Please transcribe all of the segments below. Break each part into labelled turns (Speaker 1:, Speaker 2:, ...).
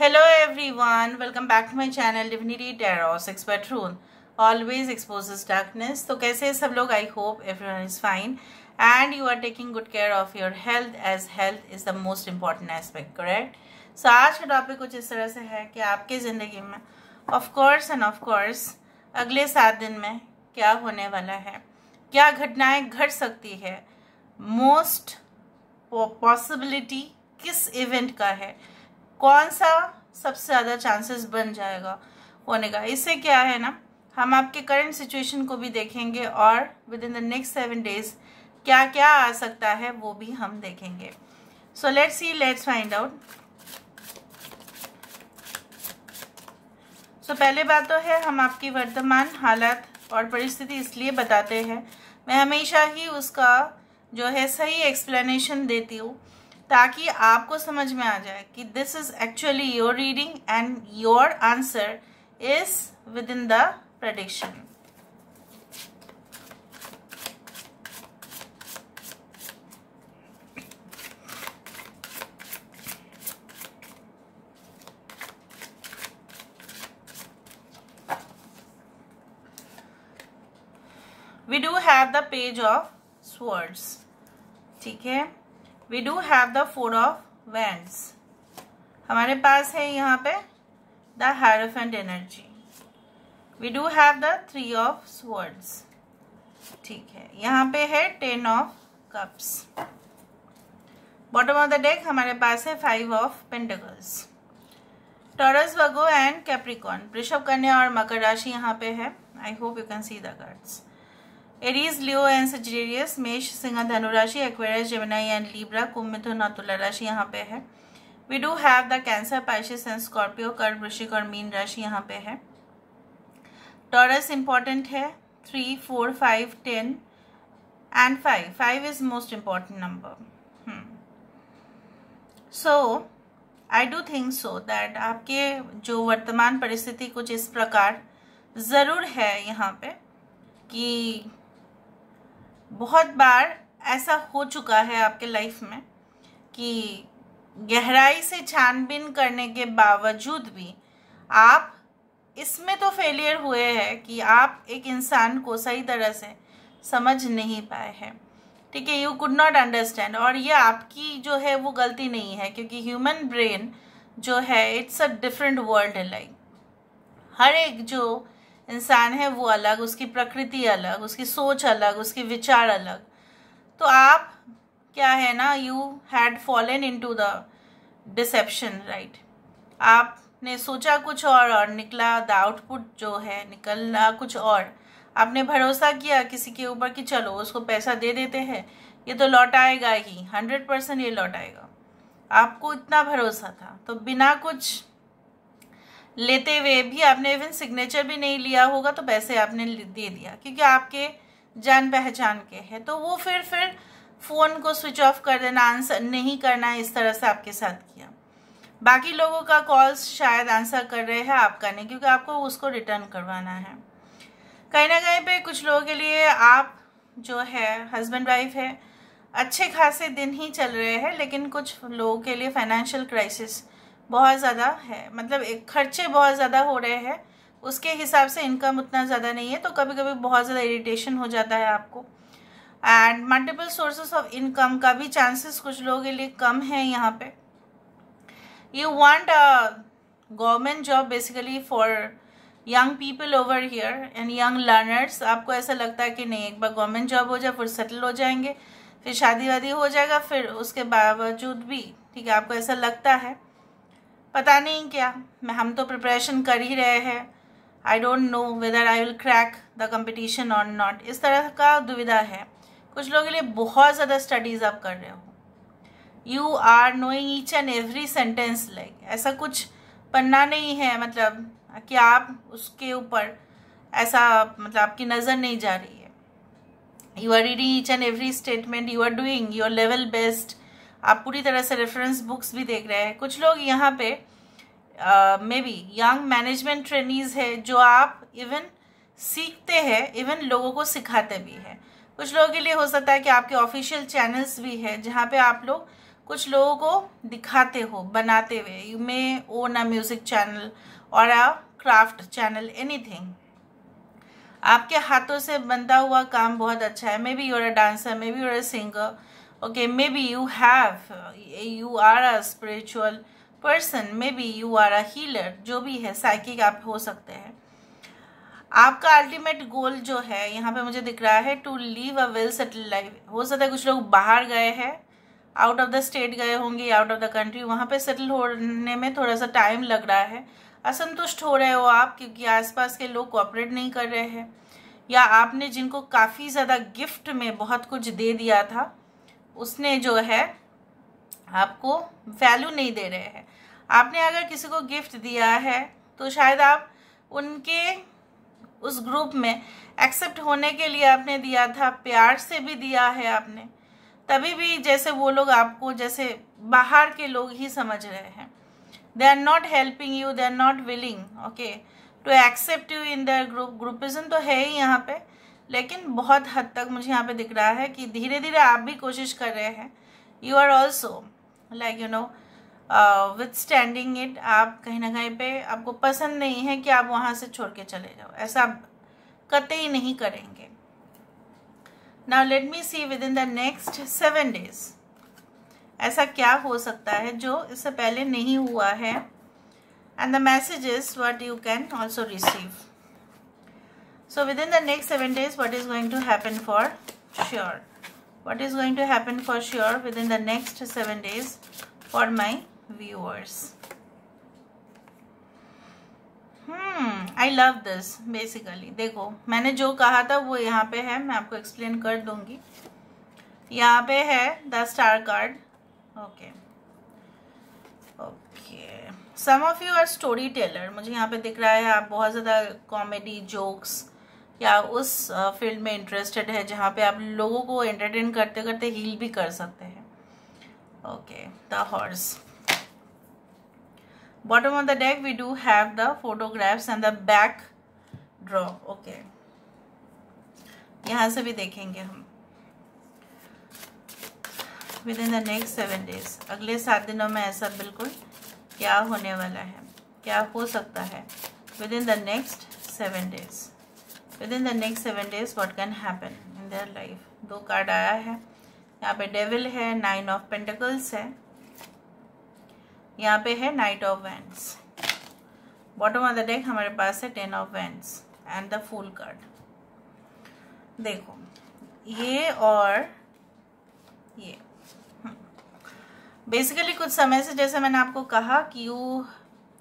Speaker 1: Hello everyone welcome back to my channel डिफिनिटी टेरोस एक्सपेट्रून ऑलवेज एक्सपोजेस डार्कनेस तो कैसे सब लोग I hope everyone is fine and you are taking good care of your health as health is the most important aspect correct so आज का topic कुछ इस तरह से है कि आपके ज़िंदगी में ऑफकोर्स एंड ऑफकोर्स अगले सात दिन में क्या होने वाला है क्या घटनाएँ घट सकती है मोस्ट पॉसिबिलिटी किस इवेंट का है कौन सा सबसे ज़्यादा चांसेस बन जाएगा होने का इससे क्या है ना हम आपके करंट सिचुएशन को भी देखेंगे और within the next seven days क्या क्या आ सकता है वो भी हम देखेंगे so let's see let's find out so पहले बात तो है हम आपकी वर्तमान हालत और परिस्थिति इसलिए बताते हैं मैं हमेशा ही उसका जो है सही एक्सप्लेनेशन देती हूँ ताकि आपको समझ में आ जाए कि this is actually your reading and your answer is within the prediction we do have the page of swords ठीक है we do have the four of wand हमारे पास है यहाँ पे the hierophant energy we do have the three of swords ठीक है यहाँ पे है ten of cups bottom of the deck हमारे पास है five of pentacles Taurus Virgo and Capricorn वृषभ कन्या और मकर राशि यहाँ पे है I hope you can see the cards Aries Leo and Sagittarius मेष सिंह धनुराशि एक्वेरियस जमनाई एंड लीब्रा कुंभ मिथुन और तुला राशि यहाँ पे है we do have the Cancer Pisces and Scorpio card वृश्चिक और मीन राशि यहाँ पे है टॉरस इंपॉर्टेंट है three four five ten and five five is most important number so I do think so that आपके जो वर्तमान परिस्थिति कुछ इस प्रकार ज़रूर है यहाँ पे कि बहुत बार ऐसा हो चुका है आपके लाइफ में कि गहराई से छानबीन करने के बावजूद भी आप इसमें तो फेलियर हुए हैं कि आप एक इंसान को सही तरह से समझ नहीं पाए हैं ठीक है यू कुड नॉट अंडरस्टैंड और ये आपकी जो है वो गलती नहीं है क्योंकि ह्यूमन ब्रेन जो है it's a different world like हर एक जो इंसान है वो अलग उसकी प्रकृति अलग उसकी सोच अलग उसके विचार अलग तो आप क्या है ना you had fallen into the deception right आपने सोचा कुछ और और निकला द आउटपुट जो है निकलना कुछ और आपने भरोसा किया किसी के ऊपर कि चलो उसको पैसा दे देते हैं ये तो लौट आएगा ही हंड्रेड परसेंट ये लौट आएगा आपको इतना भरोसा था तो बिना कुछ लेते हुए भी आपने इवन सिग्नेचर भी नहीं लिया होगा तो पैसे आपने दे दिया क्योंकि आपके जान पहचान के है तो वो फिर फिर फ़ोन को स्विच ऑफ कर देना आंसर नहीं करना इस तरह से आपके साथ किया बाकी लोगों का कॉल्स शायद आंसर कर रहे हैं आपका नहीं क्योंकि आपको उसको रिटर्न करवाना है कहीं ना कहीं पे कुछ लोगों के लिए आप जो है हस्बैंड वाइफ है अच्छे खासे दिन ही चल रहे हैं लेकिन कुछ लोगों के लिए फाइनेंशियल क्राइसिस बहुत ज़्यादा है मतलब एक खर्चे बहुत ज़्यादा हो रहे हैं उसके हिसाब से इनकम उतना ज़्यादा नहीं है तो कभी कभी बहुत ज़्यादा इरिटेशन हो जाता है आपको and multiple sources of income का भी चांसेस कुछ लोगों के लिए कम है यहाँ पे you want government job basically for young people over here and young learners आपको ऐसा लगता है कि नहीं एक बार गवर्नमेंट जॉब हो जाए फिर सेटल हो जाएंगे फिर शादी वादी हो जाएगा फिर उसके बावजूद भी ठीक है आपको ऐसा लगता है पता नहीं क्या मैं हम तो प्रिपरेशन कर ही रहे हैं I don't know whether I will crack the competition और नॉट इस तरह का दुविधा है कुछ लोगों के लिए बहुत ज़्यादा स्टडीज़ आप कर रहे हो you are knowing each and every sentence like ऐसा कुछ पन्ना नहीं है मतलब कि आप उसके ऊपर ऐसा मतलब आपकी नज़र नहीं जा रही है you are reading each and every statement you are doing your level best आप पूरी तरह से रेफरेंस बुक्स भी देख रहे हैं कुछ लोग यहाँ पे maybe young management training है जो आप इवन सीखते हैं इवन लोगों को सिखाते भी हैं कुछ लोगों के लिए हो सकता है कि आपके ऑफिशियल चैनल्स भी है जहाँ पे आप लोग कुछ लोगों को दिखाते हो बनाते हुए you may own a music channel और अ क्राफ्ट चैनल एनीथिंग आपके हाथों से बनता हुआ काम बहुत अच्छा है maybe you're a dancer maybe you're a singer okay maybe you have uh, you are a spiritual person maybe you are a healer जो भी है साइकिक आप हो सकते हैं आपका अल्टीमेट गोल जो है यहाँ पे मुझे दिख रहा है to live a well settle life हो सकता है कुछ लोग बाहर गए हैं आउट ऑफ द स्टेट गए होंगे आउट ऑफ द कंट्री वहाँ पे सेटल होने में थोड़ा सा टाइम लग रहा है असंतुष्ट हो रहे हो आप क्योंकि आसपास के लोग कोऑपरेट नहीं कर रहे हैं या आपने जिनको काफ़ी ज़्यादा गिफ्ट में बहुत कुछ दे दिया था उसने जो है आपको वैल्यू नहीं दे रहे हैं आपने अगर किसी को गिफ्ट दिया है तो शायद आप उनके उस ग्रुप में एक्सेप्ट होने के लिए आपने दिया था प्यार से भी दिया है आपने तभी भी जैसे वो लोग आपको जैसे बाहर के लोग ही समझ रहे हैं they are not helping you they are not willing okay to accept you in their group groupism तो है ही यहाँ पे लेकिन बहुत हद तक मुझे यहाँ पे दिख रहा है कि धीरे धीरे आप भी कोशिश कर रहे हैं you are also like you know withstanding it आप कहीं ना कहीं पे आपको पसंद नहीं है कि आप वहाँ से छोड़ के चले जाओ ऐसा आप कतई नहीं करेंगे now let me see within the next seven days ऐसा क्या हो सकता है जो इससे पहले नहीं हुआ है and the is what you can also receive So within the next 7 days, what is going to happen for sure? What is going to happen for sure within the next 7 days for my viewers? Hmm I love this basically देखो मैंने जो कहा था वो यहाँ पे है मैं आपको एक्सप्लेन कर दूंगी यहाँ पे है the star card okay okay some of you are story teller मुझे यहाँ पे दिख रहा है आप बहुत ज़्यादा कॉमेडी जोक्स या उस फील्ड में इंटरेस्टेड है जहाँ पे आप लोगों को एंटरटेन करते करते हील भी कर सकते हैं okay the horse bottom of the deck we do have the photographs and the back draw okay यहाँ से भी देखेंगे हम within the next seven days अगले सात दिनों में ऐसा बिल्कुल क्या होने वाला है क्या हो सकता है within the next seven days within the next seven days what can happen in their life दो कार्ड आया है यहाँ पे डेविल है नाइन ऑफ पेंटिकल्स है यहाँ पे है knight of wands bottom of the deck हमारे पास है ten of wands and the fool card देखो ये और ये बेसिकली कुछ समय से जैसे मैंने आपको कहा कि you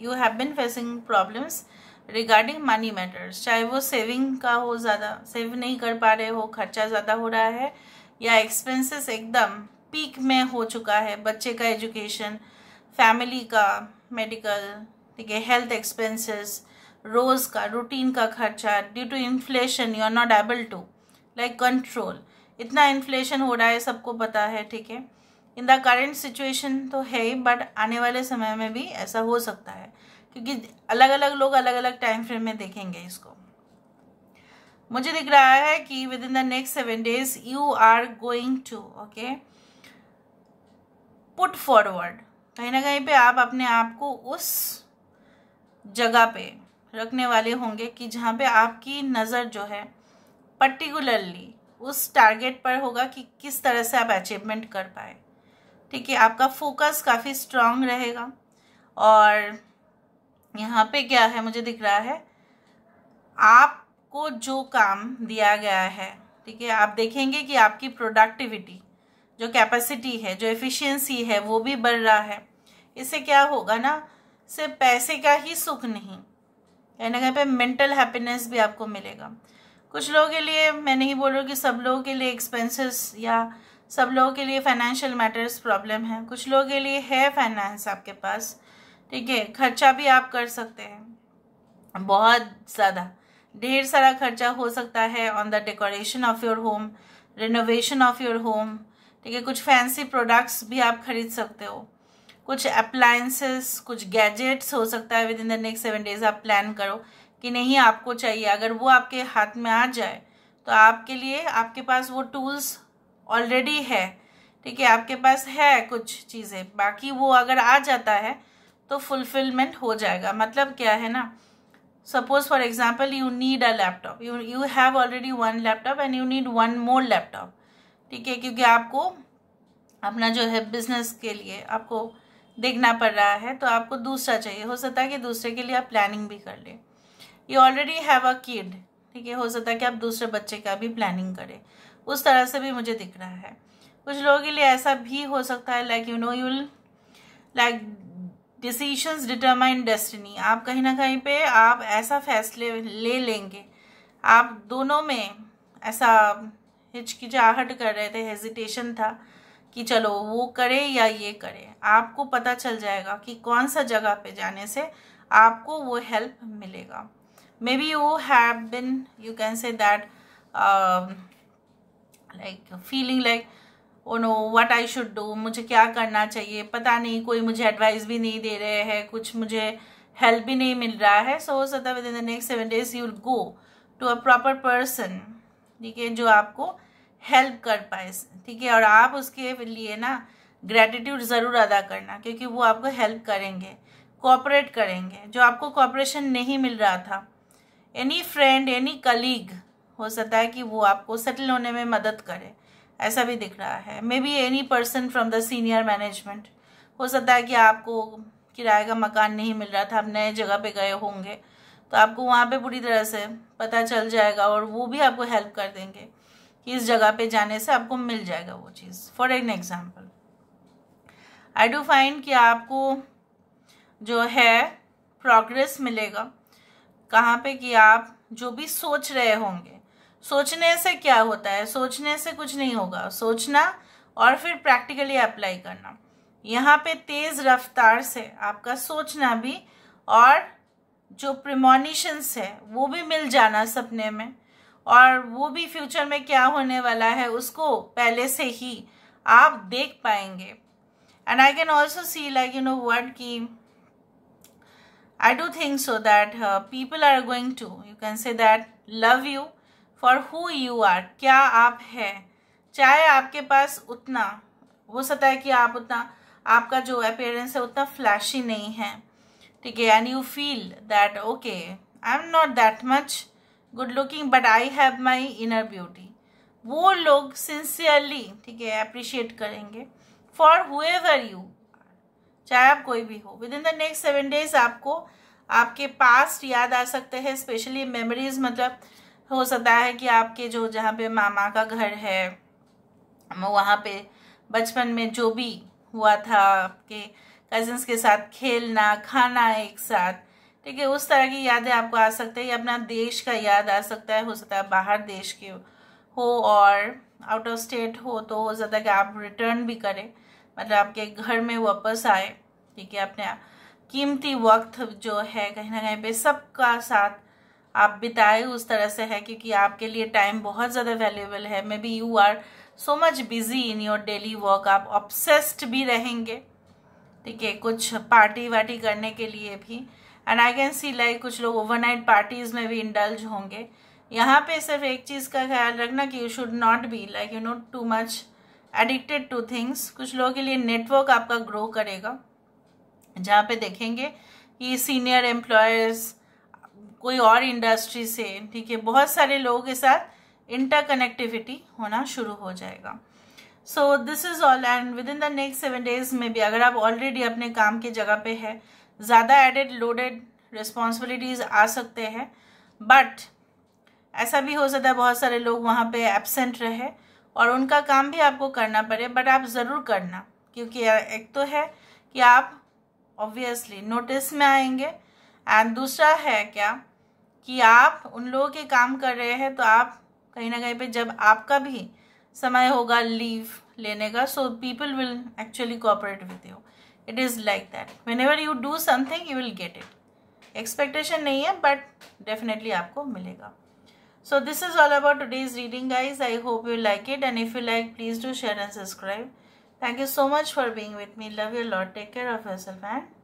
Speaker 1: you have been facing problems regarding money matters चाहे वो सेविंग का हो ज़्यादा सेव नहीं कर पा रहे हो खर्चा ज़्यादा हो रहा है या एक्सपेंसेस एकदम पीक में हो चुका है बच्चे का एजुकेशन फैमिली का मेडिकल ठीक है हेल्थ एक्सपेंसेस रोज़ का रूटीन का खर्चा due to inflation you are not able to like control इतना इन्फ्लेशन हो रहा है सबको पता है ठीक है इन द करेंट सिचुएशन तो है ही बट आने वाले समय में भी ऐसा हो सकता है क्योंकि अलग अलग लोग अलग अलग टाइम फ्रेम में देखेंगे इसको मुझे दिख रहा है कि within the next seven days you are going to okay put forward कहीं ना कहीं पे आप अपने आप को उस जगह पे रखने वाले होंगे कि जहाँ पे आपकी नज़र जो है पर्टिकुलरली उस टारगेट पर होगा कि किस तरह से आप अचीवमेंट कर पाए ठीक है आपका फोकस काफ़ी स्ट्रांग रहेगा और यहाँ पे क्या है मुझे दिख रहा है आपको जो काम दिया गया है ठीक है आप देखेंगे कि आपकी प्रोडक्टिविटी जो कैपेसिटी है जो एफिशिएंसी है वो भी बढ़ रहा है इससे क्या होगा ना सिर्फ पैसे का ही सुख नहीं कहीं ना कहीं पे मेंटल हैप्पीनेस भी आपको मिलेगा कुछ लोगों के लिए मैं नहीं बोल हूँ कि सब लोगों के लिए एक्सपेंसेस या सब लोगों के लिए फाइनेंशियल मैटर्स प्रॉब्लम है कुछ लोगों के लिए है फाइनेंस आपके पास ठीक है खर्चा भी आप कर सकते हैं बहुत ज़्यादा ढेर सारा खर्चा हो सकता है on the decoration of your home renovation of your home ठीक है कुछ फैंसी प्रोडक्ट्स भी आप खरीद सकते हो कुछ अप्लायंसेस कुछ गैजेट्स हो सकता है within the next seven days आप प्लान करो कि नहीं आपको चाहिए अगर वो आपके हाथ में आ जाए तो आपके लिए आपके पास वो टूल्स ऑलरेडी है ठीक है आपके पास है कुछ चीज़ें बाकी वो अगर आ जाता है तो फुलफिलमेंट हो जाएगा मतलब क्या है ना suppose for example you need a laptop you you have already one laptop and you need one more laptop ठीक है क्योंकि आपको अपना जो है बिजनेस के लिए आपको देखना पड़ रहा है तो आपको दूसरा चाहिए हो सकता है कि दूसरे के लिए आप प्लानिंग भी कर लें you already have a kid ठीक है हो सकता है कि आप दूसरे बच्चे का भी प्लानिंग करें उस तरह से भी मुझे दिख रहा है कुछ लोगों के लिए ऐसा भी हो सकता है like you know you'll like decisions determine destiny आप कहीं ना कहीं पे आप ऐसा फैसले ले लेंगे आप दोनों में ऐसा हिचकिचाहट कर रहे थे हेजिटेशन था कि चलो वो करे या ये करे आपको पता चल जाएगा कि कौन सा जगह पे जाने से आपको वो हेल्प मिलेगा maybe you have been you can say that like feeling like oh no what I should do मुझे क्या करना चाहिए पता नहीं कोई मुझे एडवाइस भी नहीं दे रहे हैं कुछ मुझे हेल्प भी नहीं मिल रहा है सो हो सकता है within the next seven days you go to a proper person ठीक है जो आपको हेल्प कर पाए ठीक है और आप उसके लिए ना ग्रेटिट्यूड ज़रूर अदा करना क्योंकि वो आपको हेल्प करेंगे कॉपरेट करेंगे जो आपको कॉपरेशन नहीं मिल रहा था एनी फ्रेंड एनी कलीग हो सकता है कि वो आपको सेटल होने में मदद करे ऐसा भी दिख रहा है maybe any person from the senior management हो सकता है कि आपको किराए का मकान नहीं मिल रहा था आप नए जगह पे गए होंगे तो आपको वहाँ पे पूरी तरह से पता चल जाएगा और वो भी आपको हेल्प कर देंगे कि इस जगह पे जाने से आपको मिल जाएगा वो चीज़ for an example I do find कि आपको जो है प्रोग्रेस मिलेगा कहाँ पे कि आप जो भी सोच रहे होंगे सोचने से क्या होता है सोचने से कुछ नहीं होगा सोचना और फिर प्रैक्टिकली अप्लाई करना यहाँ पे तेज़ रफ्तार से आपका सोचना भी और जो प्रिमोनिशंस है वो भी मिल जाना सपने में और वो भी फ्यूचर में क्या होने वाला है उसको पहले से ही आप देख पाएंगे and I can also see like you know word की I do think so that people are going to you can say that love you for who you are क्या आप हैं चाहे आपके पास उतना हो सकता है कि आप उतना आपका जो अपेयरेंस है उतना फ्लैशी नहीं है ठीक है and you feel that okay I am not that much good looking but I have my inner beauty वो लोग सिंसियरली ठीक है अप्रिशिएट करेंगे फॉर हुएवर यू चाहे आप कोई भी हो within the next seven days आपको आपके पास्ट याद आ सकते हैं स्पेशली मेमोरीज मतलब हो सकता है कि आपके जो जहाँ पे मामा का घर है वहाँ पे बचपन में जो भी हुआ था आपके कजिन्स के साथ खेलना खाना एक साथ ठीक है उस तरह की यादें आपको आ सकती है या अपना देश का याद आ सकता है हो सकता है बाहर देश के हो और आउट ऑफ स्टेट हो तो हो सकता है कि आप रिटर्न भी करें मतलब आपके घर में वापस आए ठीक है अपने कीमती वक्त जो है कहीं ना कहीं पे सबका साथ आप बिताए उस तरह से है क्योंकि आपके लिए टाइम बहुत ज़्यादा वैल्यूएबल है maybe you are so much busy in your daily work आप ऑब्सेस्ड भी रहेंगे ठीक है कुछ पार्टी वार्टी करने के लिए भी and I can see like कुछ लोग ओवरनाइट पार्टीज में भी इंडल्ज होंगे यहाँ पे सिर्फ एक चीज़ का ख्याल रखना कि you should not be like you know too much addicted to things कुछ लोगों के लिए नेटवर्क आपका ग्रो करेगा जहाँ पे देखेंगे कि सीनियर एम्प्लॉयर्स कोई और इंडस्ट्री से ठीक है बहुत सारे लोगों के साथ इंटरकनेक्टिविटी होना शुरू हो जाएगा so this is all and within the next seven days में भी अगर आप ऑलरेडी अपने काम की जगह पे है ज़्यादा एडेड लोडेड रिस्पॉन्सिबिलिटीज आ सकते हैं बट ऐसा भी हो सकता है बहुत सारे लोग वहाँ पे एबसेंट रहे और उनका काम भी आपको करना पड़े बट आप ज़रूर करना क्योंकि एक तो है कि आप ऑब्वियसली नोटिस में आएंगे एंड दूसरा है क्या कि आप उन लोगों के काम कर रहे हैं तो आप कहीं ना कहीं पे जब आपका भी समय होगा लीव लेने का so people will actually cooperate with you it is like that whenever you do something you will get it expectation नहीं है बट डेफिनेटली आपको मिलेगा so this is all about today is reading guys I hope you like it and if you like please do share and subscribe thank you so much for being with me love you lot take care of your self and